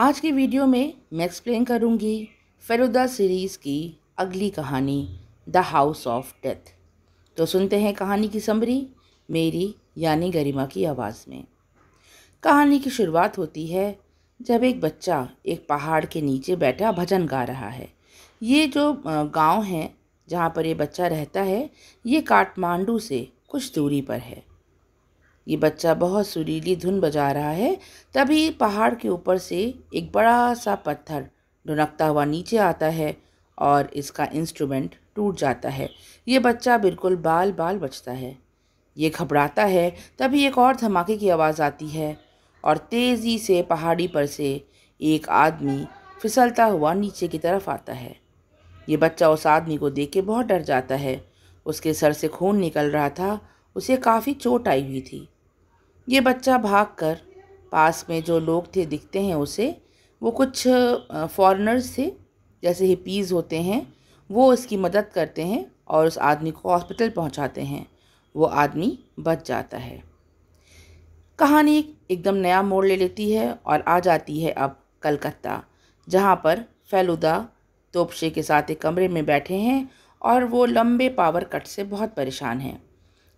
आज की वीडियो में मैं एक्सप्लेन करूँगी फेलुदा सीरीज़ की अगली कहानी द हाउस ऑफ डेथ तो सुनते हैं कहानी की समरी मेरी यानी गरिमा की आवाज़ में कहानी की शुरुआत होती है जब एक बच्चा एक पहाड़ के नीचे बैठा भजन गा रहा है ये जो गांव है जहाँ पर ये बच्चा रहता है ये काठमांडू से कुछ दूरी पर है ये बच्चा बहुत सुरीली धुन बजा रहा है तभी पहाड़ के ऊपर से एक बड़ा सा पत्थर ढुनकता हुआ नीचे आता है और इसका इंस्ट्रूमेंट टूट जाता है ये बच्चा बिल्कुल बाल बाल बचता है ये घबराता है तभी एक और धमाके की आवाज़ आती है और तेज़ी से पहाड़ी पर से एक आदमी फिसलता हुआ नीचे की तरफ आता है ये बच्चा उस आदमी को देख के बहुत डर जाता है उसके सर से खून निकल रहा था उसे काफ़ी चोट आई हुई थी ये बच्चा भागकर पास में जो लोग थे दिखते हैं उसे वो कुछ फॉरेनर्स थे जैसे हिपीज़ होते हैं वो उसकी मदद करते हैं और उस आदमी को हॉस्पिटल पहुंचाते हैं वो आदमी बच जाता है कहानी एकदम नया मोड़ ले लेती है और आ जाती है अब कलकत्ता जहाँ पर फैलुदा तोपशे के साथ एक कमरे में बैठे हैं और वो लंबे पावर कट से बहुत परेशान हैं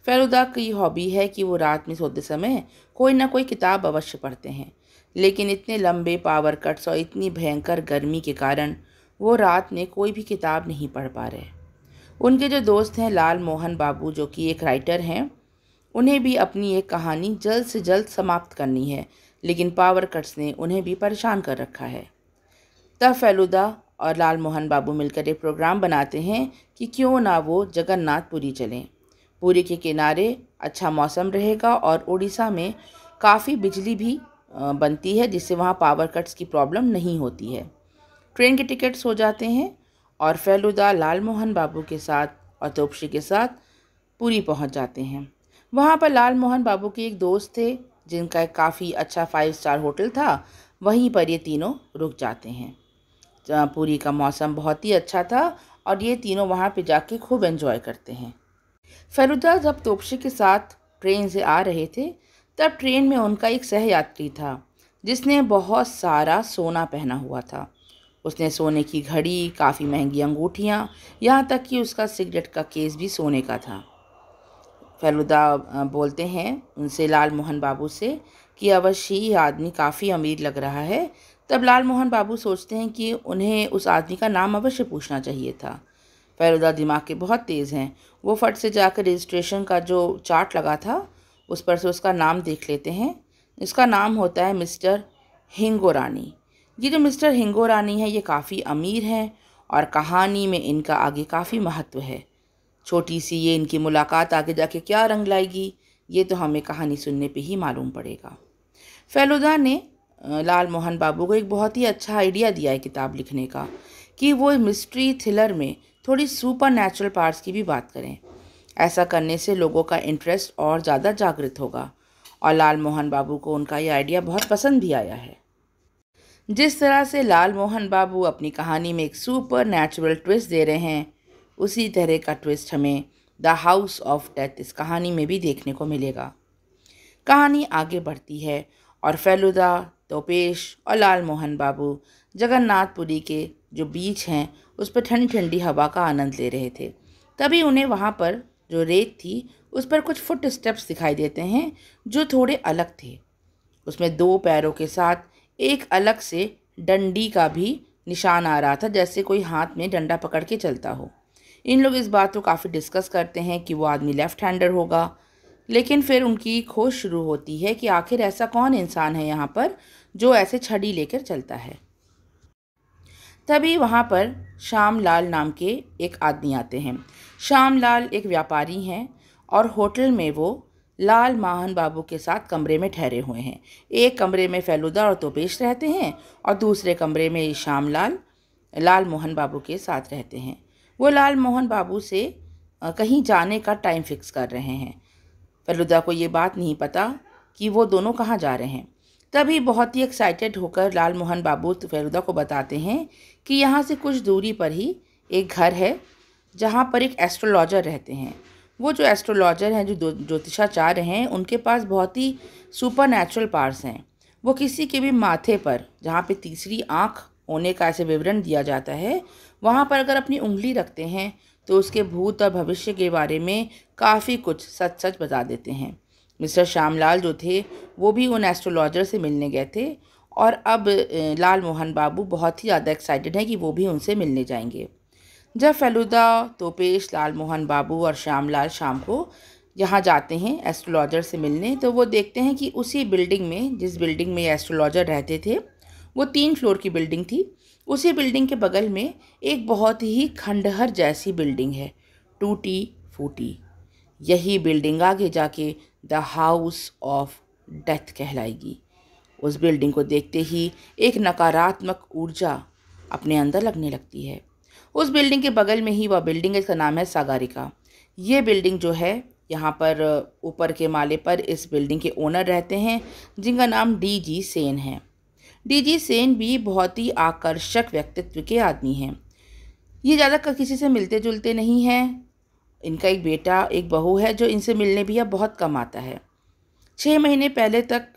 फेलुदा की हॉबी है कि वो रात में सोते समय कोई ना कोई किताब अवश्य पढ़ते हैं लेकिन इतने लंबे पावर कट्स और इतनी भयंकर गर्मी के कारण वो रात में कोई भी किताब नहीं पढ़ पा रहे उनके जो दोस्त हैं लाल मोहन बाबू जो कि एक राइटर हैं उन्हें भी अपनी एक कहानी जल्द से जल्द समाप्त करनी है लेकिन पावर कट्स ने उन्हें भी परेशान कर रखा है तब फेलुदा और लाल मोहन बाबू मिलकर एक प्रोग्राम बनाते हैं कि क्यों ना वो जगन्नाथपुरी चलें पूरी के किनारे अच्छा मौसम रहेगा और उड़ीसा में काफ़ी बिजली भी बनती है जिससे वहाँ पावर कट्स की प्रॉब्लम नहीं होती है ट्रेन के टिकट्स हो जाते हैं और फैलुदा लाल मोहन बाबू के साथ और तोपशी के साथ पूरी पहुँच जाते हैं वहाँ पर लाल मोहन बाबू के एक दोस्त थे जिनका एक काफ़ी अच्छा फाइव स्टार होटल था वहीं पर ये तीनों रुक जाते हैं पूरी का मौसम बहुत ही अच्छा था और ये तीनों वहाँ पे जाके खूब एंजॉय करते हैं फलूदा जब तोपशे के साथ ट्रेन से आ रहे थे तब ट्रेन में उनका एक सहयात्री था जिसने बहुत सारा सोना पहना हुआ था उसने सोने की घड़ी काफ़ी महंगी अंगूठियाँ यहाँ तक कि उसका सिगरेट का केस भी सोने का था फेलुदा बोलते हैं उनसे लाल मोहन बाबू से कि अवश्य ही आदमी काफ़ी अमीर लग रहा है तब लाल मोहन बाबू सोचते हैं कि उन्हें उस आदमी का नाम अवश्य पूछना चाहिए था फैरुदा दिमाग के बहुत तेज़ हैं वो फट से जाकर रजिस्ट्रेशन का जो चार्ट लगा था उस पर से उसका नाम देख लेते हैं इसका नाम होता है मिस्टर हिंगोरानी ये जो मिस्टर हिंगोरानी है ये काफ़ी अमीर हैं और कहानी में इनका आगे काफ़ी महत्व है छोटी सी ये इनकी मुलाकात आगे जाके क्या रंग लाएगी ये तो हमें कहानी सुनने पे ही मालूम पड़ेगा फैलुदा ने लाल मोहन बाबू को एक बहुत ही अच्छा आइडिया दिया है किताब लिखने का कि वो मिस्ट्री थ्रिलर में थोड़ी सुपर नेचुरल पार्ट्स की भी बात करें ऐसा करने से लोगों का इंटरेस्ट और ज़्यादा जागृत होगा और लाल मोहन बाबू को उनका यह आइडिया बहुत पसंद भी आया है जिस तरह से लाल मोहन बाबू अपनी कहानी में एक सुपर नेचुरल ट्विस्ट दे रहे हैं उसी तरह का ट्विस्ट हमें द हाउस ऑफ डेथ इस कहानी में भी देखने को मिलेगा कहानी आगे बढ़ती है और फैलुदा तोपेश और लाल मोहन बाबू जगन्नाथपुरी के जो बीच हैं उस पर ठंडी ठंडी हवा का आनंद ले रहे थे तभी उन्हें वहाँ पर जो रेत थी उस पर कुछ फुट स्टेप्स दिखाई देते हैं जो थोड़े अलग थे उसमें दो पैरों के साथ एक अलग से डंडी का भी निशान आ रहा था जैसे कोई हाथ में डंडा पकड़ के चलता हो इन लोग इस बात को काफ़ी डिस्कस करते हैं कि वो आदमी लेफ़्ट हैंडर होगा लेकिन फिर उनकी खोज शुरू होती है कि आखिर ऐसा कौन इंसान है यहाँ पर जो ऐसे छड़ी लेकर चलता है तभी वहाँ पर श्याम लाल नाम के एक आदमी आते हैं श्याम लाल एक व्यापारी हैं और होटल में वो लाल माहन बाबू के साथ कमरे में ठहरे हुए हैं एक कमरे में फैलूदा और तोपेश रहते हैं और दूसरे कमरे में श्याम लाल लाल मोहन बाबू के साथ रहते हैं वो लाल मोहन बाबू से कहीं जाने का टाइम फिक्स कर रहे हैं फलुदा को ये बात नहीं पता कि वो दोनों कहाँ जा रहे हैं तभी बहुत ही एक्साइटेड होकर लाल मोहन बाबू फेरुदा को बताते हैं कि यहाँ से कुछ दूरी पर ही एक घर है जहाँ पर एक एस्ट्रोलॉजर रहते हैं वो जो एस्ट्रोलॉजर हैं जो ज्योतिषाचार्य हैं उनके पास बहुत ही सुपर नेचुरल पार्स हैं वो किसी के भी माथे पर जहाँ पे तीसरी आँख होने का ऐसे विवरण दिया जाता है वहाँ पर अगर अपनी उंगली रखते हैं तो उसके भूत और भविष्य के बारे में काफ़ी कुछ सच सच बता देते हैं मिस्टर श्यामलाल जो थे वो भी उन एस्ट्रोलॉजर से मिलने गए थे और अब लाल मोहन बाबू बहुत ही ज़्यादा एक्साइटेड हैं कि वो भी उनसे मिलने जाएंगे जब फेलुदा तोपेश लाल मोहन बाबू और श्याम लाल शाम को यहाँ जाते हैं एस्ट्रोलॉजर से मिलने तो वो देखते हैं कि उसी बिल्डिंग में जिस बिल्डिंग में एस्ट्रोलॉजर रहते थे वो तीन फ्लोर की बिल्डिंग थी उसी बिल्डिंग के बगल में एक बहुत ही खंडहर जैसी बिल्डिंग है टूटी फूटी यही बिल्डिंग आगे जाके द हाउस ऑफ डेथ कहलाएगी उस बिल्डिंग को देखते ही एक नकारात्मक ऊर्जा अपने अंदर लगने लगती है उस बिल्डिंग के बगल में ही वह बिल्डिंग है इसका नाम है सागारिका ये बिल्डिंग जो है यहाँ पर ऊपर के माले पर इस बिल्डिंग के ओनर रहते हैं जिनका नाम डी जी सेन है डी जी सेन भी बहुत ही आकर्षक व्यक्तित्व के आदमी हैं ये ज़्यादा किसी से मिलते जुलते नहीं हैं इनका एक बेटा एक बहू है जो इनसे मिलने भी अब बहुत कम आता है छः महीने पहले तक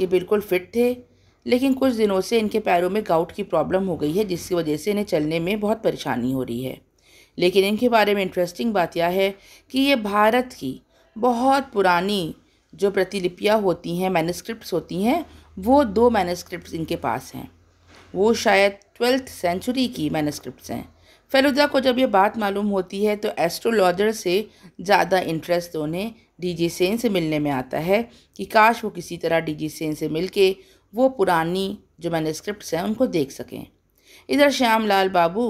ये बिल्कुल फिट थे लेकिन कुछ दिनों से इनके पैरों में गाउट की प्रॉब्लम हो गई है जिसकी वजह से इन्हें चलने में बहुत परेशानी हो रही है लेकिन इनके बारे में इंटरेस्टिंग बात यह है कि ये भारत की बहुत पुरानी जो प्रतिलिपियाँ होती हैं मैनस्क्रिप्ट होती हैं वो दो मैनस्क्रिप्ट इनके पास हैं वो शायद ट्वेल्थ सेंचुरी की मैनस्क्रिप्ट हैं फ़ेलुदा को जब ये बात मालूम होती है तो एस्ट्रोलॉजर से ज़्यादा इंटरेस्ट उन्हें डीजी सेन से मिलने में आता है कि काश वो किसी तरह डीजी सेन से मिल के वो पुरानी जो मैंने स्क्रिप्ट हैं उनको देख सकें इधर श्याम लाल बाबू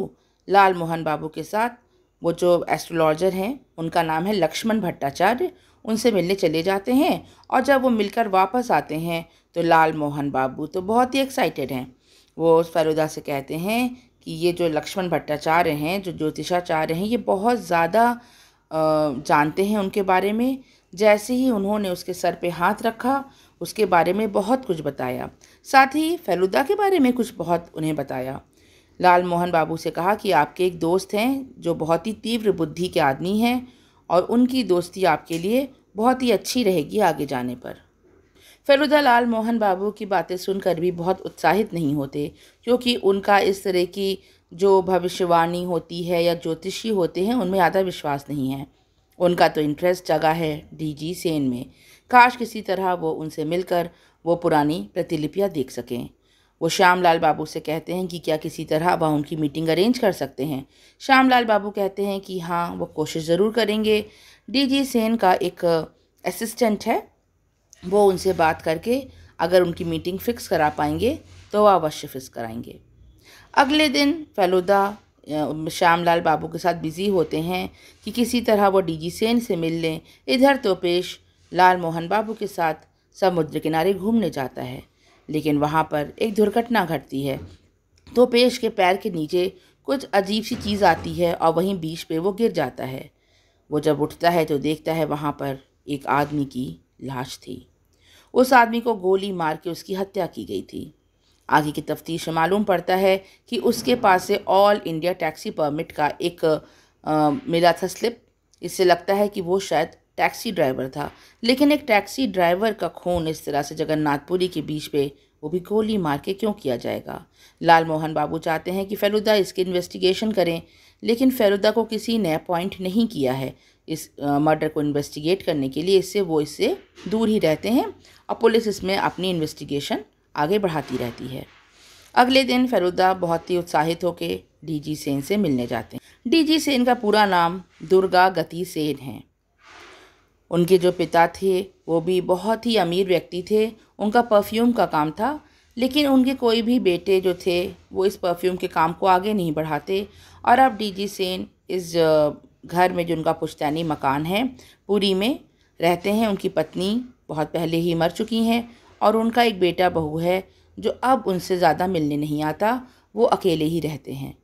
लाल मोहन बाबू के साथ वो जो एस्ट्रोलॉजर हैं उनका नाम है लक्ष्मण भट्टाचार्य उनसे मिलने चले जाते हैं और जब वो मिलकर वापस आते हैं तो लाल मोहन बाबू तो बहुत ही एक्साइटेड हैं वो फ़ेलुदा से कहते हैं कि ये जो लक्ष्मण भट्टाचार्य हैं जो ज्योतिषाचार्य हैं ये बहुत ज़्यादा जानते हैं उनके बारे में जैसे ही उन्होंने उसके सर पे हाथ रखा उसके बारे में बहुत कुछ बताया साथ ही फैलुदा के बारे में कुछ बहुत उन्हें बताया लाल मोहन बाबू से कहा कि आपके एक दोस्त हैं जो बहुत ही तीव्र बुद्धि के आदमी हैं और उनकी दोस्ती आपके लिए बहुत ही अच्छी रहेगी आगे जाने पर फेलुदा लाल मोहन बाबू की बातें सुनकर भी बहुत उत्साहित नहीं होते क्योंकि उनका इस तरह की जो भविष्यवाणी होती है या ज्योतिषी होते हैं उनमें ज़्यादा विश्वास नहीं है उनका तो इंटरेस्ट जगह है डीजी सेन में काश किसी तरह वो उनसे मिलकर वो पुरानी प्रतिलिपियाँ देख सकें वो श्यामलाल बाबू से कहते हैं कि क्या किसी तरह वह उनकी मीटिंग अरेंज कर सकते हैं श्यामलाल बाबू कहते हैं कि हाँ वो कोशिश ज़रूर करेंगे डीजी सेन का एक असिस्टेंट है वो उनसे बात करके अगर उनकी मीटिंग फ़िक्स करा पाएंगे तो वह अवश्य फ़िक्स कराएंगे अगले दिन फेलुदा श्याम लाल बाबू के साथ बिज़ी होते हैं कि किसी तरह वो डीजी सेन से मिल लें इधर तोपेश लाल मोहन बाबू के साथ समुद्र किनारे घूमने जाता है लेकिन वहाँ पर एक दुर्घटना घटती है तो पेश के पैर के नीचे कुछ अजीब सी चीज़ आती है और वहीं बीच पे वो गिर जाता है वो जब उठता है तो देखता है वहाँ पर एक आदमी की लाश थी उस आदमी को गोली मार के उसकी हत्या की गई थी आगे की तफ्तीश में मालूम पड़ता है कि उसके पास से ऑल इंडिया टैक्सी परमिट का एक आ, मिला था स्लिप इससे लगता है कि वो शायद टैक्सी ड्राइवर था लेकिन एक टैक्सी ड्राइवर का खून इस तरह से जगन्नाथपुरी के बीच पे वो भी गोली मार के क्यों किया जाएगा लाल मोहन बाबू चाहते हैं कि फेलुदा इसकी इन्वेस्टिगेशन करें लेकिन फेलुदा को किसी ने अपॉइंट नहीं किया है इस मर्डर को इन्वेस्टिगेट करने के लिए इससे वो इससे दूर ही रहते हैं और पुलिस इसमें अपनी इन्वेस्टिगेशन आगे बढ़ाती रहती है अगले दिन फरुदा बहुत ही उत्साहित होकर डीजी सेन से मिलने जाते हैं डीजी सेन का पूरा नाम दुर्गा गति सेन है उनके जो पिता थे वो भी बहुत ही अमीर व्यक्ति थे उनका परफ्यूम का काम था लेकिन उनके कोई भी बेटे जो थे वो इस परफ्यूम के काम को आगे नहीं बढ़ाते और अब डीजी सेन इस घर में जो उनका पुश्तैनी मकान है पूरी में रहते हैं उनकी पत्नी बहुत पहले ही मर चुकी हैं और उनका एक बेटा बहू है जो अब उनसे ज़्यादा मिलने नहीं आता वो अकेले ही रहते हैं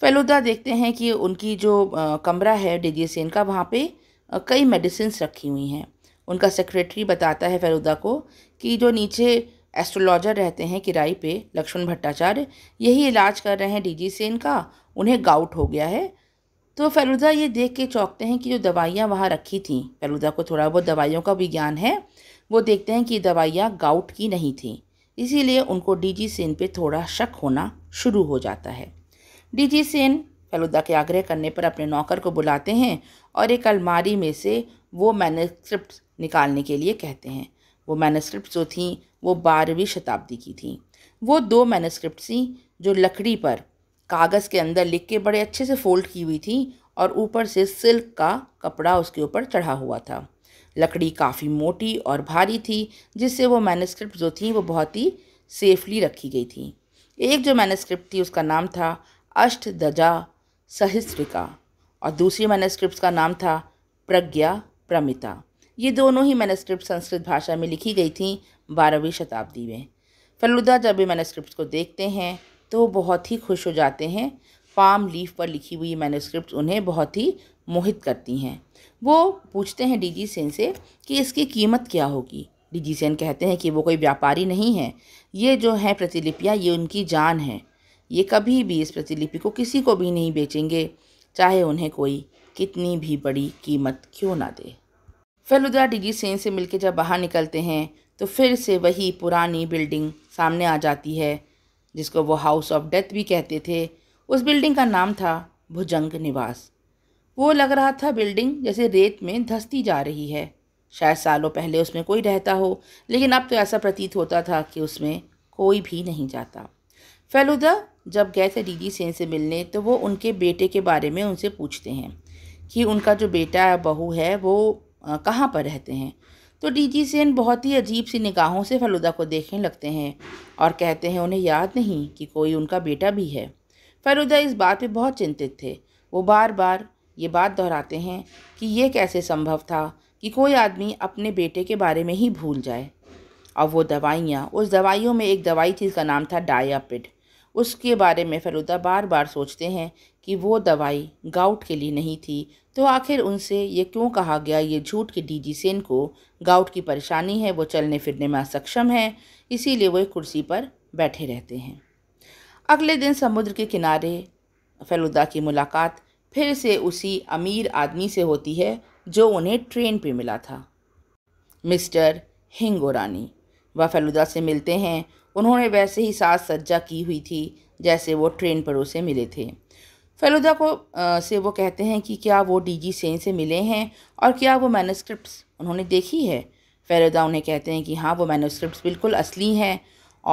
फेलुदा देखते हैं कि उनकी जो कमरा है डिजी सेन का वहाँ पे कई मेडिसिन रखी हुई हैं उनका सेक्रेटरी बताता है फेलुदा को कि जो नीचे एस्ट्रोलॉजर रहते हैं किराए पे लक्ष्मण भट्टाचार्य यही इलाज कर रहे हैं डीजी सेन का उन्हें गाउट हो गया है तो फ़ेलुदा ये देख के चौंकते हैं कि जो दवाइयाँ वहाँ रखी थीं फ़ेलुदा को थोड़ा बहुत दवाइयों का भी ज्ञान है वो देखते हैं कि दवाइयाँ गाउट की नहीं थी इसीलिए उनको डीजी सेन पे थोड़ा शक होना शुरू हो जाता है डीजी सेन फेलुदा के आग्रह करने पर अपने नौकर को बुलाते हैं और एक अलमारी में से वो मैनस्क्रिप्ट निकालने के लिए कहते हैं वो मैनस्क्रिप्ट जो थीं वो बारहवीं शताब्दी की थीं वो दो मैनस्क्रिप्ट थी जो लकड़ी पर कागज़ के अंदर लिख के बड़े अच्छे से फोल्ड की हुई थी और ऊपर से सिल्क का कपड़ा उसके ऊपर चढ़ा हुआ था लकड़ी काफ़ी मोटी और भारी थी जिससे वो मैनस्क्रिप्ट जो थी वो बहुत ही सेफली रखी गई थी एक जो मैनस्क्रिप्ट थी उसका नाम था अष्ट दजा सहिस्विका और दूसरी मैनस्क्रिप्ट का नाम था प्रज्ञा प्रमिता ये दोनों ही मैनस्क्रिप्ट संस्कृत भाषा में लिखी गई थी बारहवीं शताब्दी में फलुदा जब ये मैनस्क्रिप्ट को देखते हैं तो वो बहुत ही खुश हो जाते हैं पाम लीफ पर लिखी हुई मैनोस्क्रिप्ट उन्हें बहुत ही मोहित करती हैं वो पूछते हैं डी सेन से कि इसकी कीमत क्या होगी डी सेन कहते हैं कि वो कोई व्यापारी नहीं है ये जो है प्रतिलिपियाँ ये उनकी जान है ये कभी भी इस प्रतिलिपि को किसी को भी नहीं बेचेंगे चाहे उन्हें कोई कितनी भी बड़ी कीमत क्यों ना दे फेलुदा डिजी सेन से मिलके जब बाहर निकलते हैं तो फिर से वही पुरानी बिल्डिंग सामने आ जाती है जिसको वो हाउस ऑफ डेथ भी कहते थे उस बिल्डिंग का नाम था भुजंग निवास वो लग रहा था बिल्डिंग जैसे रेत में धसती जा रही है शायद सालों पहले उसमें कोई रहता हो लेकिन अब तो ऐसा प्रतीत होता था कि उसमें कोई भी नहीं जाता फेलुदा जब गए थे डीडी सेन से मिलने तो वो उनके बेटे के बारे में उनसे पूछते हैं कि उनका जो बेटा बहू है वो कहाँ पर रहते हैं तो डीजी सेन बहुत ही अजीब सी निगाहों से फलूदा को देखने लगते हैं और कहते हैं उन्हें याद नहीं कि कोई उनका बेटा भी है फलूदा इस बात पे बहुत चिंतित थे वो बार बार ये बात दोहराते हैं कि ये कैसे संभव था कि कोई आदमी अपने बेटे के बारे में ही भूल जाए और वो दवाइयाँ उस दवाइयों में एक दवाई थी जिसका नाम था डायापिड उसके बारे में फलूदा बार बार सोचते हैं कि वो दवाई गाउट के लिए नहीं थी तो आखिर उनसे ये क्यों कहा गया ये झूठ कि डीजी सेन को गाउट की परेशानी है वो चलने फिरने में असक्षम है इसीलिए वो एक कुर्सी पर बैठे रहते हैं अगले दिन समुद्र के किनारे फलूदा की मुलाकात फिर से उसी अमीर आदमी से होती है जो उन्हें ट्रेन पे मिला था मिस्टर हिंगोरानी वह फलुदा से मिलते हैं उन्होंने वैसे ही साज सज्जा की हुई थी जैसे वो ट्रेन पर उसे मिले थे फेलुदा को आ, से वो कहते हैं कि क्या वो डीजी सेन से मिले हैं और क्या वो मैनोस्क्रिप्ट उन्होंने देखी है फेलुदा उन्हें कहते हैं कि हाँ वो मैनोस्क्रिप्ट बिल्कुल असली हैं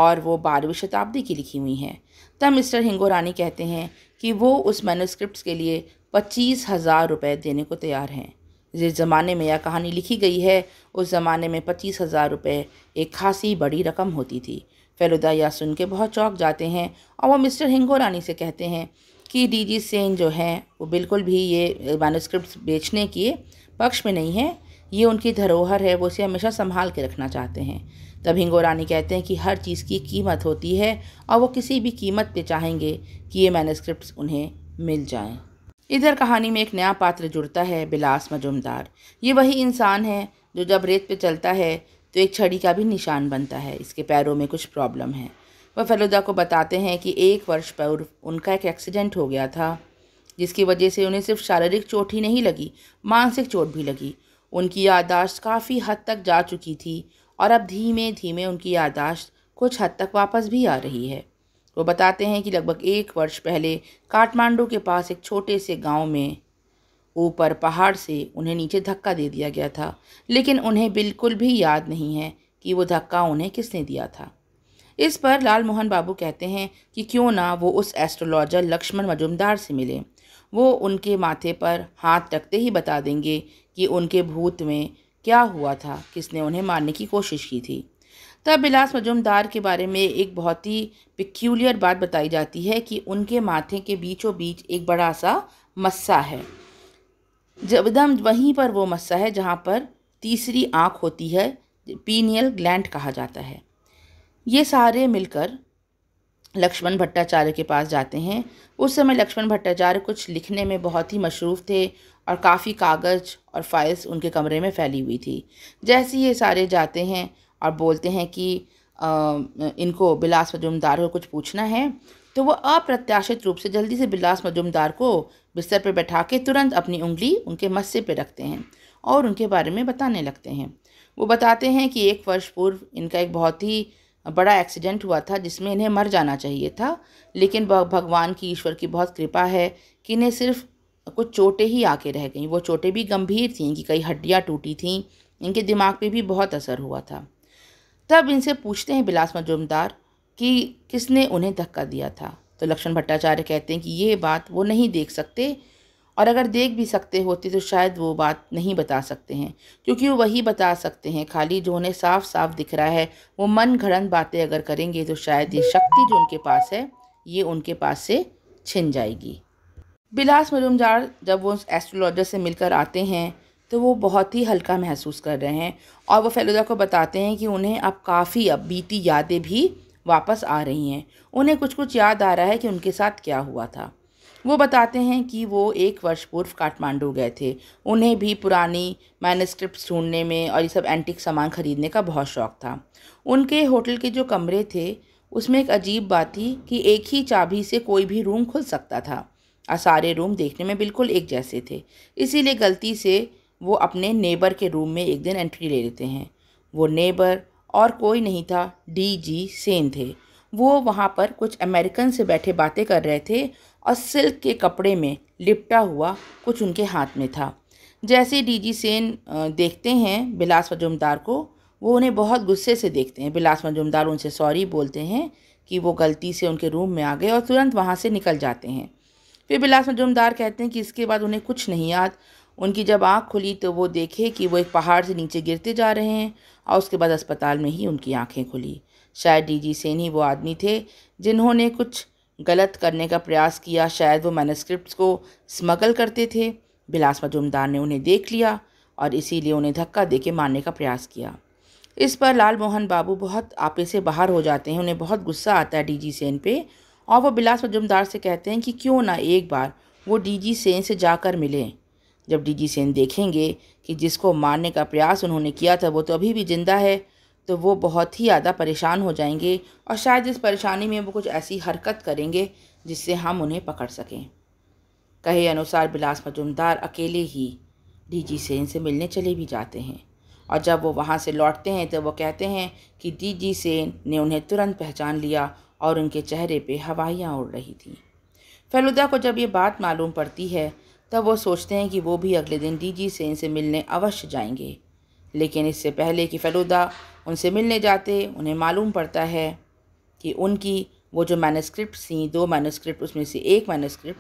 और वो बारहवीं शताब्दी की लिखी हुई हैं तब मिस्टर हिंगोरानी कहते हैं कि वो उस मैनोस्क्रिप्ट के लिए पच्चीस हज़ार रुपये देने को तैयार हैं जिस ज़माने में यह कहानी लिखी गई है उस ज़माने में पच्चीस हज़ार रुपये एक खासी बड़ी रकम होती थी फेलुदा यह सुन के बहुत चौंक जाते हैं और वो मिस्टर हिंगोरानी से कहते हैं कि डीजी सेन जो है वो बिल्कुल भी ये मैनुस्क्रिप्ट बेचने के पक्ष में नहीं है ये उनकी धरोहर है वो इसे हमेशा संभाल के रखना चाहते हैं तब हिंगो रानी कहते हैं कि हर चीज़ की कीमत होती है और वो किसी भी कीमत पे चाहेंगे कि ये मैनस्क्रिप्ट उन्हें मिल जाएं। इधर कहानी में एक नया पात्र जुड़ता है बिलास मजुमदार ये वही इंसान है जो जब रेत पे चलता है तो एक छड़ी का भी निशान बनता है इसके पैरों में कुछ प्रॉब्लम है वह फलूदा को बताते हैं कि एक वर्ष पूर्व उनका एक एक्सीडेंट हो गया था जिसकी वजह से उन्हें सिर्फ शारीरिक चोट ही नहीं लगी मानसिक चोट भी लगी उनकी यादाश्त काफ़ी हद तक जा चुकी थी और अब धीमे धीमे उनकी यादाश्त कुछ हद तक वापस भी आ रही है वो बताते हैं कि लगभग एक वर्ष पहले काठमांडू के पास एक छोटे से गांव में ऊपर पहाड़ से उन्हें नीचे धक्का दे दिया गया था लेकिन उन्हें बिल्कुल भी याद नहीं है कि वो धक्का उन्हें किसने दिया था इस पर लाल मोहन बाबू कहते हैं कि क्यों ना वो उस एस्ट्रोलॉजर लक्ष्मण मजुमदार से मिलें वो उनके माथे पर हाथ रखते ही बता देंगे कि उनके भूत में क्या हुआ था किसने उन्हें मारने की कोशिश की थी तब बिलास मजुमदार के बारे में एक बहुत ही पिक्यूलियर बात बताई जाती है कि उनके माथे के बीचों बीच एक बड़ा सा मस्सा है एकदम वहीं पर वो मस्सा है जहाँ पर तीसरी आँख होती है पीनियल ग्लैंड कहा जाता है ये सारे मिलकर लक्ष्मण भट्टाचार्य के पास जाते हैं उस समय लक्ष्मण भट्टाचार्य कुछ लिखने में बहुत ही मशरूफ़ थे और काफ़ी कागज़ और फाइल्स उनके कमरे में फैली हुई थी जैसे ये सारे जाते हैं और बोलते हैं कि आ, इनको बिलास मजुमदार को कुछ पूछना है तो वह अप्रत्याशित रूप से जल्दी से बिलास मजुमदार को बिस्तर पर बैठा के तुरंत अपनी उंगली उनके मस्से पर रखते हैं और उनके बारे में बताने लगते हैं वो बताते हैं कि एक वर्ष पूर्व इनका एक बहुत ही बड़ा एक्सीडेंट हुआ था जिसमें इन्हें मर जाना चाहिए था लेकिन भगवान की ईश्वर की बहुत कृपा है कि इन्हें सिर्फ कुछ चोटें ही आके रह गई वो चोटें भी गंभीर थीं कि कई हड्डियाँ टूटी थीं इनके दिमाग पे भी बहुत असर हुआ था तब इनसे पूछते हैं बिलास मजुमदार कि किसने उन्हें धक्का दिया था तो लक्ष्मण भट्टाचार्य कहते हैं कि ये बात वो नहीं देख सकते और अगर देख भी सकते होते तो शायद वो बात नहीं बता सकते हैं क्योंकि वो वही बता सकते हैं खाली जो उन्हें साफ साफ दिख रहा है वो मन घड़न बातें अगर करेंगे तो शायद ये शक्ति जो उनके पास है ये उनके पास से छिन जाएगी बिलास मरूमजार जब वो एस्ट्रोलॉजर से मिलकर आते हैं तो वो बहुत ही हल्का महसूस कर रहे हैं और वह फैलुदा को बताते हैं कि उन्हें अब काफ़ी अब बीती यादें भी वापस आ रही हैं उन्हें कुछ कुछ याद आ रहा है कि उनके साथ क्या हुआ था वो बताते हैं कि वो एक वर्ष पूर्व काठमांडू गए थे उन्हें भी पुरानी मैनस्क्रिप्ट ढूंढने में और ये सब एंटिक सामान ख़रीदने का बहुत शौक़ था उनके होटल के जो कमरे थे उसमें एक अजीब बात थी कि एक ही चाबी से कोई भी रूम खुल सकता था और सारे रूम देखने में बिल्कुल एक जैसे थे इसीलिए गलती से वो अपने नेबर के रूम में एक दिन एंट्री ले लेते हैं वो नेबर और कोई नहीं था डी जी सेन थे वो वहाँ पर कुछ अमेरिकन से बैठे बातें कर रहे थे और सिल्क के कपड़े में लिपटा हुआ कुछ उनके हाथ में था जैसे डीजी सेन देखते हैं बिलास मजुमदार को वो उन्हें बहुत गुस्से से देखते हैं बिलास मजुमदार उनसे सॉरी बोलते हैं कि वो गलती से उनके रूम में आ गए और तुरंत वहाँ से निकल जाते हैं फिर बिलास मजुमदार कहते हैं कि इसके बाद उन्हें कुछ नहीं याद उनकी जब आँख खुली तो वो देखे कि वो एक पहाड़ से नीचे गिरते जा रहे हैं और उसके बाद अस्पताल में ही उनकी आँखें खुली शायद जी सेन ही वो आदमी थे जिन्होंने कुछ गलत करने का प्रयास किया शायद वो मैनस्क्रिप्ट को स्मगल करते थे बिलास मजुमदार ने उन्हें देख लिया और इसीलिए उन्हें धक्का देके मारने का प्रयास किया इस पर लाल मोहन बाबू बहुत आपे से बाहर हो जाते हैं उन्हें बहुत गुस्सा आता है डीजी सेन पे और वो बिलास मजुमदार से कहते हैं कि क्यों ना एक बार वो डीजी सेन से जाकर मिलें जब डीजी सेन देखेंगे कि जिसको मारने का प्रयास उन्होंने किया था वो तो अभी भी ज़िंदा है तो वो बहुत ही ज़्यादा परेशान हो जाएंगे और शायद इस परेशानी में वो कुछ ऐसी हरकत करेंगे जिससे हम उन्हें पकड़ सकें कहे अनुसार बिलास मजुमदार अकेले ही डीजी सेन से मिलने चले भी जाते हैं और जब वो वहाँ से लौटते हैं तो वो कहते हैं कि डीजी सेन ने उन्हें तुरंत पहचान लिया और उनके चेहरे पे हवाइयाँ उड़ रही थीं फेलुदा को जब ये बात मालूम पड़ती है तब वो सोचते हैं कि वो भी अगले दिन डी सेन से मिलने अवश्य जाएंगे लेकिन इससे पहले कि फ़लूदा उनसे मिलने जाते उन्हें मालूम पड़ता है कि उनकी वो जो मैनस्क्रिप्ट थी दो मैनस्क्रिप्ट उसमें से एक मैनस्क्रिप्ट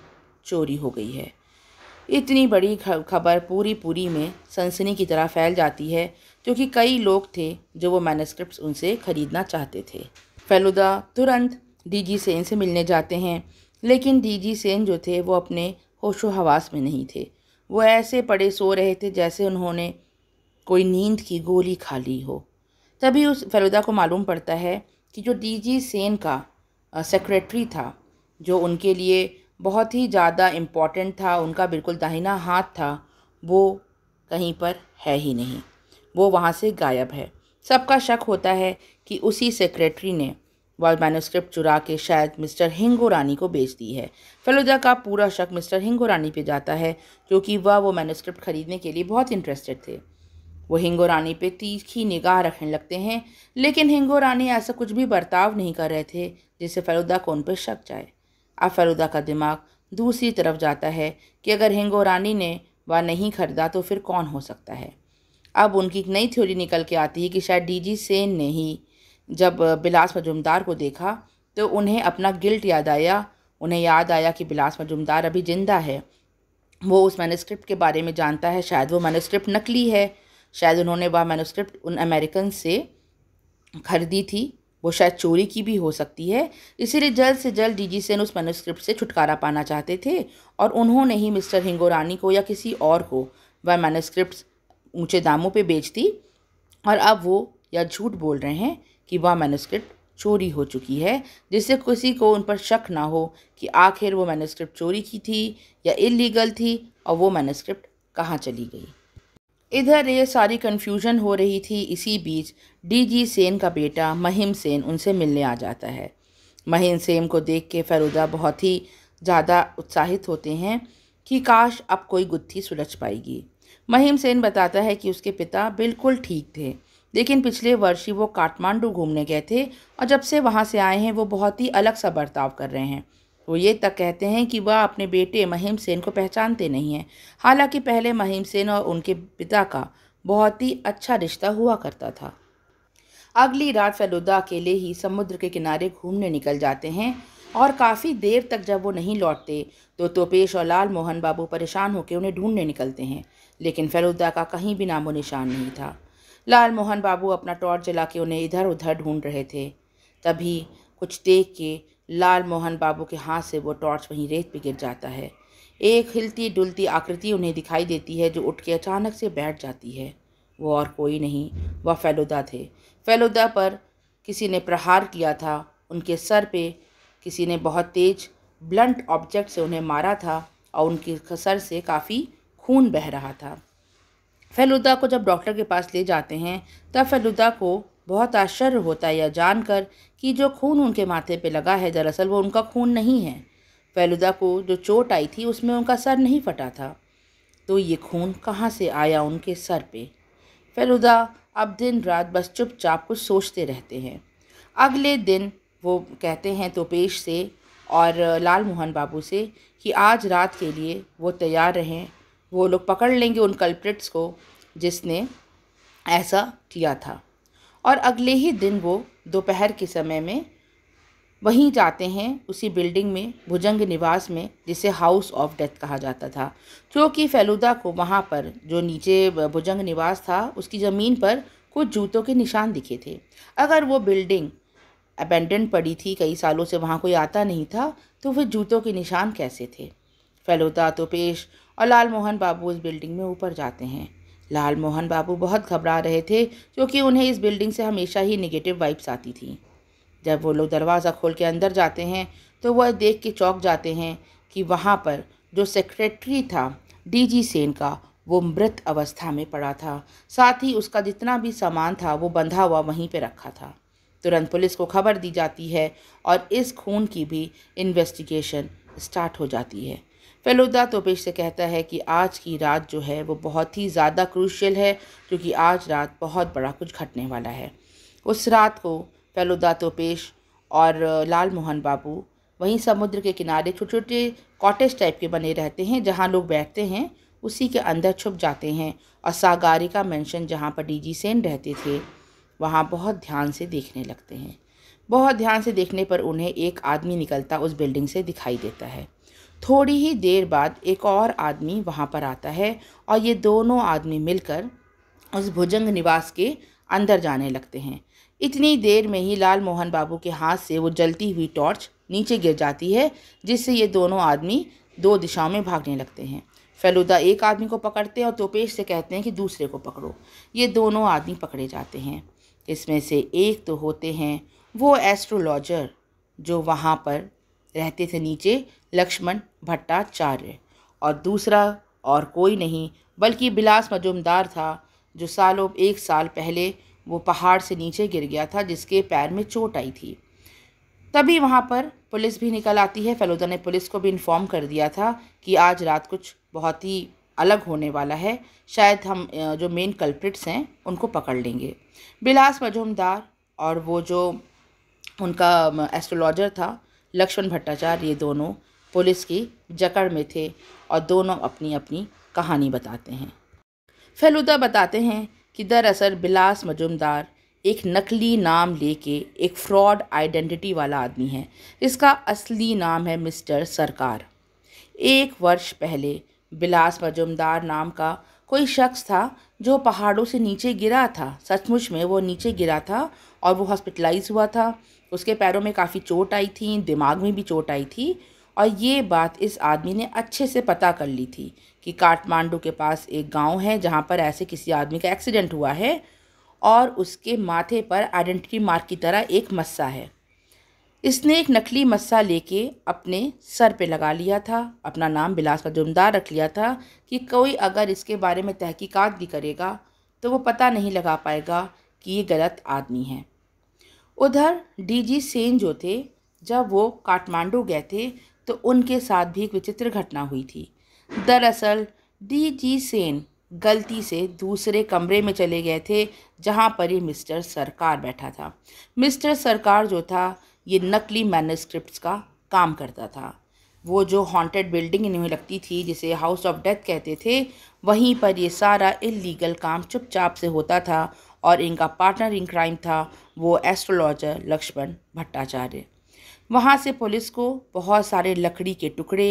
चोरी हो गई है इतनी बड़ी खबर पूरी पूरी में सनसनी की तरह फैल जाती है क्योंकि कई लोग थे जो वो मैनस्क्रिप्ट उनसे ख़रीदना चाहते थे फेलुदा तुरंत डीजी सेन से मिलने जाते हैं लेकिन डीजी सेन जो थे वो अपने होशो हवास में नहीं थे वो ऐसे पड़े सो रहे थे जैसे उन्होंने कोई नींद की गोली खा ली हो तभी उस फलूदा को मालूम पड़ता है कि जो डीजी सेन का सेक्रेटरी था जो उनके लिए बहुत ही ज़्यादा इम्पॉर्टेंट था उनका बिल्कुल दाहिना हाथ था वो कहीं पर है ही नहीं वो वहाँ से गायब है सबका शक होता है कि उसी सेक्रेटरी ने वह मैनोस्क्रिप्ट चुरा के शायद मिस्टर हिंगोरानी को बेच दी है फलुदा का पूरा शक मिस्टर हिंगोरानी पे जाता है क्योंकि वह वो मैनोस्क्रिप्ट खरीदने के लिए बहुत इंटरेस्टेड थे वो हिंगो रानी पे तीखी निगाह रखने लगते हैं लेकिन हिंगो रानी ऐसा कुछ भी बर्ताव नहीं कर रहे थे जिससे फलूदा को उन पर शक जाए अब फलूदा का दिमाग दूसरी तरफ जाता है कि अगर हिंगो रानी ने वह नहीं खरीदा तो फिर कौन हो सकता है अब उनकी एक नई थ्योरी निकल के आती है कि शायद डीजी सेन ने ही जब बिलास मजुमदार को देखा तो उन्हें अपना गिल्ट याद आया उन्हें याद आया कि बिलास मजुमदार अभी ज़िंदा है वो उस मैनस्क्रिप्ट के बारे में जानता है शायद वो मैनस्क्रिप्ट नकली है शायद उन्होंने वह मैनोस्क्रिप्ट उन अमेरिकन से खरीदी थी वो शायद चोरी की भी हो सकती है इसीलिए जल्द से जल्द डीजी सेन उस मैनोस्क्रिप्ट से छुटकारा पाना चाहते थे और उन्होंने ही मिस्टर हिंगोरानी को या किसी और को वह मैनोस्क्रिप्ट ऊंचे दामों पे बेच दी और अब वो या झूठ बोल रहे हैं कि वह मैनोस्क्रिप्ट चोरी हो चुकी है जिससे किसी को उन पर शक ना हो कि आखिर वो मैनोस्क्रिप्ट चोरी की थी या इलीगल थी और वो मैनोस्क्रिप्ट कहाँ चली गई इधर ये सारी कन्फ्यूजन हो रही थी इसी बीच डीजी सेन का बेटा महिम सेन उनसे मिलने आ जाता है महिम सेन को देख के फरूदा बहुत ही ज़्यादा उत्साहित होते हैं कि काश अब कोई गुत्थी सुलझ पाएगी महिम सेन बताता है कि उसके पिता बिल्कुल ठीक थे लेकिन पिछले वर्ष ही वो काठमांडू घूमने गए थे और जब से वहाँ से आए हैं वो बहुत ही अलग सा बर्ताव कर रहे हैं वो ये तक कहते हैं कि वह अपने बेटे महिम सेन को पहचानते नहीं हैं हालांकि पहले महिम सेन और उनके पिता का बहुत ही अच्छा रिश्ता हुआ करता था अगली रात फेलुदा अकेले ही समुद्र के किनारे घूमने निकल जाते हैं और काफ़ी देर तक जब वो नहीं लौटते तो तोपेश और लाल मोहन बाबू परेशान होकर उन्हें ढूंढने निकलते हैं लेकिन फेलुदा का कहीं भी नामो निशान नहीं था लाल मोहन बाबू अपना टॉर्च जला के उन्हें इधर उधर ढूंढ रहे थे तभी कुछ देख के लाल मोहन बाबू के हाथ से वो टॉर्च वहीं रेत पर गिर जाता है एक हिलती डुलती आकृति उन्हें दिखाई देती है जो उठ के अचानक से बैठ जाती है वो और कोई नहीं वह फैलुदा थे फैलुदा पर किसी ने प्रहार किया था उनके सर पे किसी ने बहुत तेज ब्लंट ऑब्जेक्ट से उन्हें मारा था और उनके सर से काफ़ी खून बह रहा था फैलुदा को जब डॉक्टर के पास ले जाते हैं तब फैलुदा को बहुत आश्चर्य होता है यह जानकर कि जो खून उनके माथे पे लगा है दरअसल वो उनका खून नहीं है फैलुदा को जो चोट आई थी उसमें उनका सर नहीं फटा था तो ये खून कहाँ से आया उनके सर पे फैलुदा अब दिन रात बस चुपचाप कुछ सोचते रहते हैं अगले दिन वो कहते हैं तोपेश से और लाल मोहन बाबू से कि आज रात के लिए वो तैयार रहें वो लोग पकड़ लेंगे उन कल्प्रिट्स को जिसने ऐसा किया था और अगले ही दिन वो दोपहर के समय में वहीं जाते हैं उसी बिल्डिंग में भुजंग निवास में जिसे हाउस ऑफ डेथ कहा जाता था क्योंकि फेलुदा को वहाँ पर जो नीचे भुजंग निवास था उसकी ज़मीन पर कुछ जूतों के निशान दिखे थे अगर वो बिल्डिंग अबेंडन पड़ी थी कई सालों से वहाँ कोई आता नहीं था तो फिर जूतों के निशान कैसे थे फेलुदा तो पेश और लाल मोहन बाबू उस बिल्डिंग में ऊपर जाते हैं लाल मोहन बाबू बहुत घबरा रहे थे क्योंकि उन्हें इस बिल्डिंग से हमेशा ही निगेटिव वाइब्स आती थी जब वो लोग दरवाज़ा खोल के अंदर जाते हैं तो वह देख के चौंक जाते हैं कि वहाँ पर जो सेक्रेटरी था डीजी सेन का वो मृत अवस्था में पड़ा था साथ ही उसका जितना भी सामान था वो बंधा हुआ वहीं पे रखा था तुरंत पुलिस को खबर दी जाती है और इस खून की भी इन्वेस्टिगेशन स्टार्ट हो जाती है फेलुदा तोपेश से कहता है कि आज की रात जो है वो बहुत ही ज़्यादा क्रूशल है क्योंकि आज रात बहुत बड़ा कुछ घटने वाला है उस रात को फेलुदा तोपेश और लाल मोहन बाबू वहीं समुद्र के किनारे छोटे छोटे कॉटेज टाइप के बने रहते हैं जहाँ लोग बैठते हैं उसी के अंदर छुप जाते हैं और सागारिका मेंशन जहाँ पर डी सेन रहते थे वहाँ बहुत ध्यान से देखने लगते हैं बहुत ध्यान से देखने पर उन्हें एक आदमी निकलता उस बिल्डिंग से दिखाई देता है थोड़ी ही देर बाद एक और आदमी वहाँ पर आता है और ये दोनों आदमी मिलकर उस भुजंग निवास के अंदर जाने लगते हैं इतनी देर में ही लाल मोहन बाबू के हाथ से वो जलती हुई टॉर्च नीचे गिर जाती है जिससे ये दोनों आदमी दो दिशाओं में भागने लगते हैं फैलूदा एक आदमी को पकड़ते हैं और तोपेश से कहते हैं कि दूसरे को पकड़ो ये दोनों आदमी पकड़े जाते हैं इसमें से एक तो होते हैं वो एस्ट्रोलॉजर जो वहाँ पर रहते थे नीचे लक्ष्मण भट्टाचार्य और दूसरा और कोई नहीं बल्कि बिलास मजुमदार था जो सालों एक साल पहले वो पहाड़ से नीचे गिर गया था जिसके पैर में चोट आई थी तभी वहाँ पर पुलिस भी निकल आती है फलोदा ने पुलिस को भी इन्फॉर्म कर दिया था कि आज रात कुछ बहुत ही अलग होने वाला है शायद हम जो मेन कल्प्रिट्स हैं उनको पकड़ लेंगे बिलास मजुमदार और वो जो उनका एस्ट्रोलॉजर था लक्ष्मण भट्टाचार्य ये दोनों पुलिस की जकड़ में थे और दोनों अपनी अपनी कहानी बताते हैं फेलुदा बताते हैं कि दरअसल बिलास मजुमदार एक नकली नाम लेके एक फ्रॉड आइडेंटिटी वाला आदमी है इसका असली नाम है मिस्टर सरकार एक वर्ष पहले बिलास मजुमदार नाम का कोई शख्स था जो पहाड़ों से नीचे गिरा था सचमुच में वो नीचे गिरा था और वो हॉस्पिटलाइज हुआ था उसके पैरों में काफ़ी चोट आई थी दिमाग में भी चोट आई थी और ये बात इस आदमी ने अच्छे से पता कर ली थी कि काठमांडू के पास एक गांव है जहाँ पर ऐसे किसी आदमी का एक्सीडेंट हुआ है और उसके माथे पर आइडेंटिटी मार्क की तरह एक मस्सा है इसने एक नकली मस्सा लेके अपने सर पे लगा लिया था अपना नाम बिलास का जुम्मदार रख लिया था कि कोई अगर इसके बारे में तहकीकात भी करेगा तो वो पता नहीं लगा पाएगा कि ये गलत आदमी है उधर डीजी सेन जो थे जब वो काठमांडू गए थे तो उनके साथ भी एक विचित्र घटना हुई थी दरअसल डीजी सेन गलती से दूसरे कमरे में चले गए थे जहाँ पर ये मिस्टर सरकार बैठा था मिस्टर सरकार जो था ये नकली मैनस्क्रिप्ट का काम करता था वो जो हॉन्टेड बिल्डिंग इन्हें लगती थी जिसे हाउस ऑफ डेथ कहते थे वहीं पर ये सारा इलीगल काम चुपचाप से होता था और इनका पार्टनर इन क्राइम था वो एस्ट्रोलॉजर लक्ष्मण भट्टाचार्य वहाँ से पुलिस को बहुत सारे लकड़ी के टुकड़े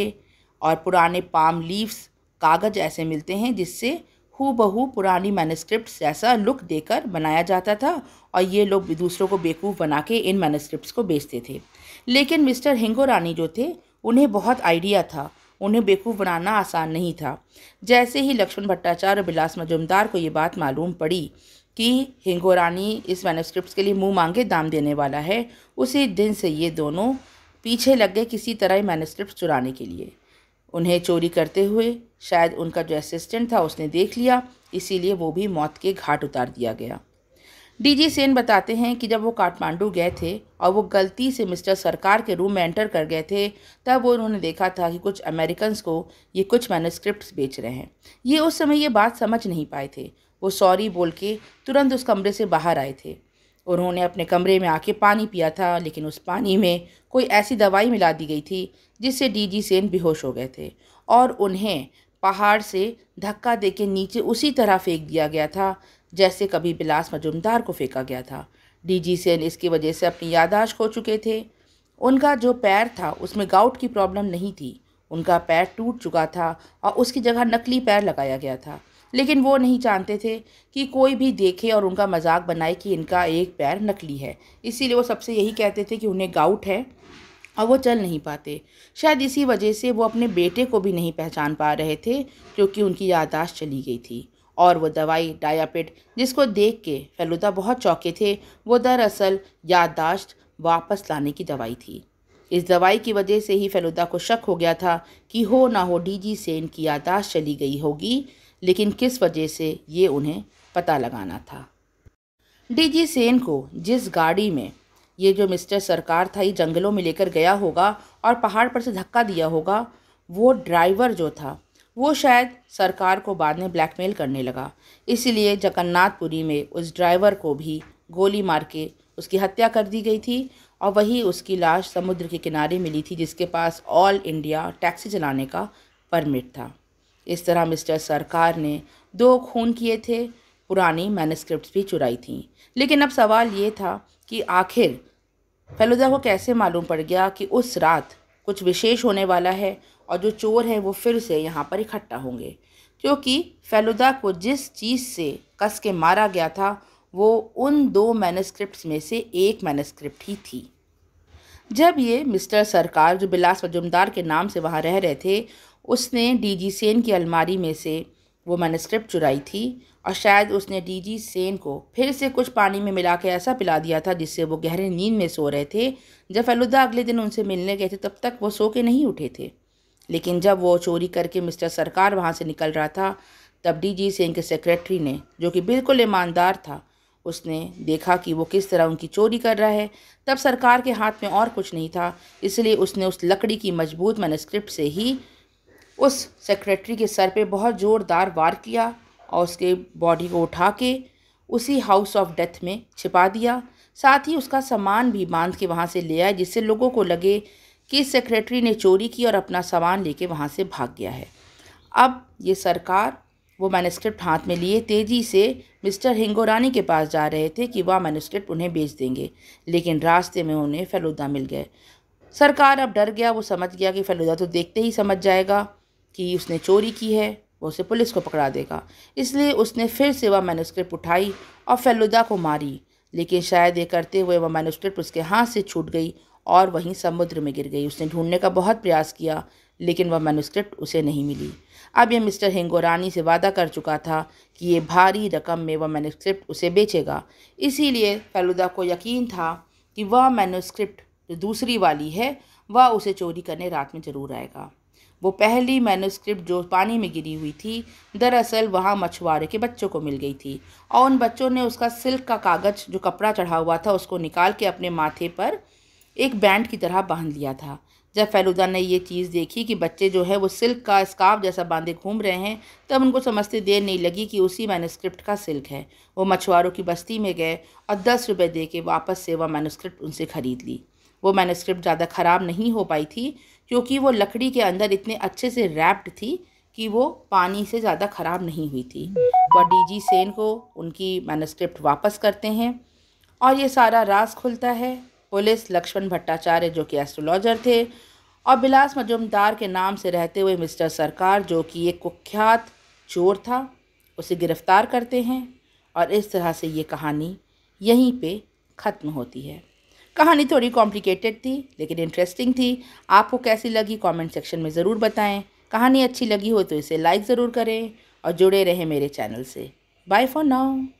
और पुराने पाम लीव्स कागज़ ऐसे मिलते हैं जिससे हु बहू पुरानी मैनस्क्रिप्ट जैसा लुक देकर बनाया जाता था और ये लोग दूसरों को बेवकूफ़ बना के इन मैनस्क्रिप्ट को बेचते थे लेकिन मिस्टर हिंगो रानी जो थे उन्हें बहुत आइडिया था उन्हें बेवकूफ़ बनाना आसान नहीं था जैसे ही लक्ष्मण भट्टाचार्य और बिलास मजुमदार को ये बात मालूम पड़ी कि हिंगोरानी इस मैनस्क्रिप्ट के लिए मुंह मांगे दाम देने वाला है उसी दिन से ये दोनों पीछे लग गए किसी तरह मैनस्क्रिप्ट चुराने के लिए उन्हें चोरी करते हुए शायद उनका जो असिस्टेंट था उसने देख लिया इसीलिए वो भी मौत के घाट उतार दिया गया डीजी सेन बताते हैं कि जब वो काठमांडू गए थे और वो गलती से मिस्टर सरकार के रूम में एंटर कर गए थे तब वो उन्होंने देखा था कि कुछ अमेरिकन्स को ये कुछ मैनस्क्रिप्ट बेच रहे हैं ये उस समय ये बात समझ नहीं पाए थे वो सॉरी बोल के तुरंत उस कमरे से बाहर आए थे उन्होंने अपने कमरे में आके पानी पिया था लेकिन उस पानी में कोई ऐसी दवाई मिला दी गई थी जिससे डीजी सेन बेहोश हो गए थे और उन्हें पहाड़ से धक्का दे के नीचे उसी तरह फेंक दिया गया था जैसे कभी बिलास मजुमदार को फेंका गया था डीजी सेन इसकी वजह से अपनी यादाश्त खो चुके थे उनका जो पैर था उसमें गाउट की प्रॉब्लम नहीं थी उनका पैर टूट चुका था और उसकी जगह नकली पैर लगाया गया था लेकिन वो नहीं जानते थे कि कोई भी देखे और उनका मजाक बनाए कि इनका एक पैर नकली है इसीलिए वो सबसे यही कहते थे कि उन्हें गाउट है और वो चल नहीं पाते शायद इसी वजह से वो अपने बेटे को भी नहीं पहचान पा रहे थे क्योंकि उनकी याददाश्त चली गई थी और वो दवाई डायापिट जिसको देख के फेलुदा बहुत चौके थे वो दरअसल याददाश्त वापस लाने की दवाई थी इस दवाई की वजह से ही फेलुदा को शक हो गया था कि हो ना हो डीजी सेन की यादाश्त चली गई होगी लेकिन किस वजह से ये उन्हें पता लगाना था डीजी सेन को जिस गाड़ी में ये जो मिस्टर सरकार था ये जंगलों में लेकर गया होगा और पहाड़ पर से धक्का दिया होगा वो ड्राइवर जो था वो शायद सरकार को बाद में ब्लैकमेल करने लगा इसलिए जगन्नाथपुरी में उस ड्राइवर को भी गोली मार के उसकी हत्या कर दी गई थी और वही उसकी लाश समुद्र के किनारे मिली थी जिसके पास ऑल इंडिया टैक्सी चलाने का परमिट था इस तरह मिस्टर सरकार ने दो खून किए थे पुरानी मैनस्क्रिप्ट भी चुराई थी लेकिन अब सवाल ये था कि आखिर फलुदा को कैसे मालूम पड़ गया कि उस रात कुछ विशेष होने वाला है और जो चोर हैं वो फिर से यहाँ पर इकट्ठा होंगे क्योंकि फैलुदा को जिस चीज़ से कस के मारा गया था वो उन दो मैनस्क्रिप्ट में से एक मैनस्क्रिप्ट ही थी जब ये मिस्टर सरकार जो बिलास मजुमदार के नाम से वहाँ रह रहे थे उसने डीजी सेन की अलमारी में से वो मैनस्क्रिप्ट चुराई थी और शायद उसने डीजी सेन को फिर से कुछ पानी में मिला के ऐसा पिला दिया था जिससे वो गहरे नींद में सो रहे थे जब फलुदा अगले दिन उनसे मिलने गए थे तब तक वो सो के नहीं उठे थे लेकिन जब वो चोरी करके मिस्टर सरकार वहाँ से निकल रहा था तब डीजी सेन के सेक्रेटरी ने जो कि बिल्कुल ईमानदार था उसने देखा कि वो किस तरह उनकी चोरी कर रहा है तब सरकार के हाथ में और कुछ नहीं था इसलिए उसने उस लकड़ी की मजबूत मैनस्क्रिप्ट से ही उस सेक्रेटरी के सर पे बहुत ज़ोरदार वार किया और उसके बॉडी को उठा के उसी हाउस ऑफ डेथ में छिपा दिया साथ ही उसका सामान भी बांध के वहाँ से ले आया जिससे लोगों को लगे कि सेक्रेटरी ने चोरी की और अपना सामान लेके वहाँ से भाग गया है अब ये सरकार वो मैनुस्क्रिप्ट हाथ में लिए तेज़ी से मिस्टर हिंगोरानी के पास जा रहे थे कि वह मैनुस्क्रिप्ट उन्हें बेच देंगे लेकिन रास्ते में उन्हें फलूदा मिल गए सरकार अब डर गया वो समझ गया कि फलूदा तो देखते ही समझ जाएगा कि उसने चोरी की है वो उसे पुलिस को पकड़ा देगा इसलिए उसने फिर से वह मैनुस्क्रिप्ट उठाई और फेलुदा को मारी लेकिन शायद ये करते हुए वह मैनुस्क्रिप्ट उसके हाथ से छूट गई और वहीं समुद्र में गिर गई उसने ढूंढने का बहुत प्रयास किया लेकिन वह मैनुस्क्रिप्ट उसे नहीं मिली अब यह मिस्टर हिंगोरानी से वादा कर चुका था कि ये भारी रकम में वह मैनुस्क्रिप्ट उसे बेचेगा इसीलिए फेलुदा को यकीन था कि वह मैनुस्क्रिप्ट जो दूसरी वाली है वह उसे चोरी करने रात में ज़रूर आएगा वो पहली मैनुस्क्रिप्ट जो पानी में गिरी हुई थी दरअसल वहाँ मछुआरे के बच्चों को मिल गई थी और उन बच्चों ने उसका सिल्क का कागज़ जो कपड़ा चढ़ा हुआ था उसको निकाल के अपने माथे पर एक बैंड की तरह बांध लिया था जब फैलुदा ने ये चीज़ देखी कि बच्चे जो है वो सिल्क का स्काफ जैसा बांधे घूम रहे हैं तब उनको समझते देर नहीं लगी कि उसी मैनुस्क्रिप्ट का सिल्क है वो मछुआरों की बस्ती में गए और दस रुपये दे के वापस से वह मैनुस्क्रिप्ट उनसे ख़रीद ली वो मैनुस्क्रिप्ट ज़्यादा ख़राब नहीं हो पाई थी क्योंकि वो लकड़ी के अंदर इतने अच्छे से रैप्ड थी कि वो पानी से ज़्यादा ख़राब नहीं हुई थी वह डीजी सेन को उनकी मैनस्क्रिप्ट वापस करते हैं और ये सारा राज खुलता है पुलिस लक्ष्मण भट्टाचार्य जो कि एस्ट्रोलॉजर थे और बिलास मजुमदार के नाम से रहते हुए मिस्टर सरकार जो कि एक कुख्यात चोर था उसे गिरफ़्तार करते हैं और इस तरह से ये कहानी यहीं पे ख़त्म होती है कहानी थोड़ी कॉम्प्लिकेटेड थी लेकिन इंटरेस्टिंग थी आपको कैसी लगी कमेंट सेक्शन में ज़रूर बताएं कहानी अच्छी लगी हो तो इसे लाइक ज़रूर करें और जुड़े रहें मेरे चैनल से बाय फॉर नाउ